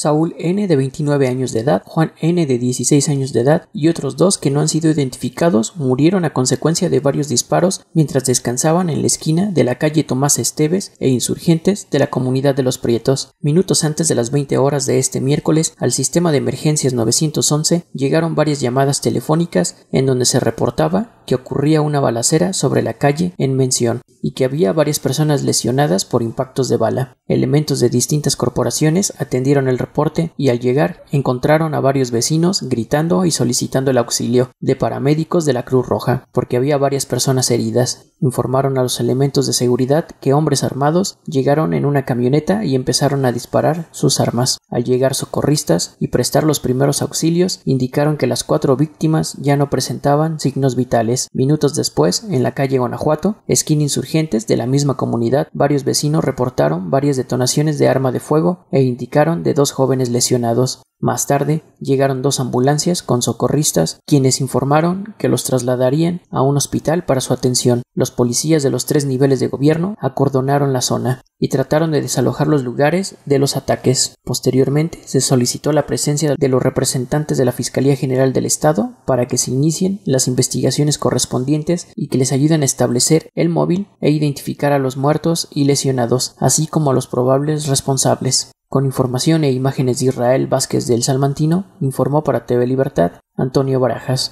Saúl N de 29 años de edad, Juan N de 16 años de edad y otros dos que no han sido identificados murieron a consecuencia de varios disparos mientras descansaban en la esquina de la calle Tomás Esteves e insurgentes de la comunidad de los Prietos. Minutos antes de las 20 horas de este miércoles, al sistema de emergencias 911 llegaron varias llamadas telefónicas en donde se reportaba que ocurría una balacera sobre la calle en mención y que había varias personas lesionadas por impactos de bala. Elementos de distintas corporaciones atendieron el reporte y al llegar encontraron a varios vecinos gritando y solicitando el auxilio de paramédicos de la Cruz Roja, porque había varias personas heridas. Informaron a los elementos de seguridad que hombres armados llegaron en una camioneta y empezaron a disparar sus armas. Al llegar socorristas y prestar los primeros auxilios, indicaron que las cuatro víctimas ya no presentaban signos vitales Minutos después, en la calle Guanajuato, esquina insurgentes de la misma comunidad, varios vecinos reportaron varias detonaciones de arma de fuego e indicaron de dos jóvenes lesionados. Más tarde llegaron dos ambulancias con socorristas, quienes informaron que los trasladarían a un hospital para su atención. Los policías de los tres niveles de gobierno acordonaron la zona y trataron de desalojar los lugares de los ataques. Posteriormente se solicitó la presencia de los representantes de la Fiscalía General del Estado para que se inicien las investigaciones correspondientes y que les ayuden a establecer el móvil e identificar a los muertos y lesionados, así como a los probables responsables. Con información e imágenes de Israel Vázquez del Salmantino, informó para TV Libertad Antonio Barajas.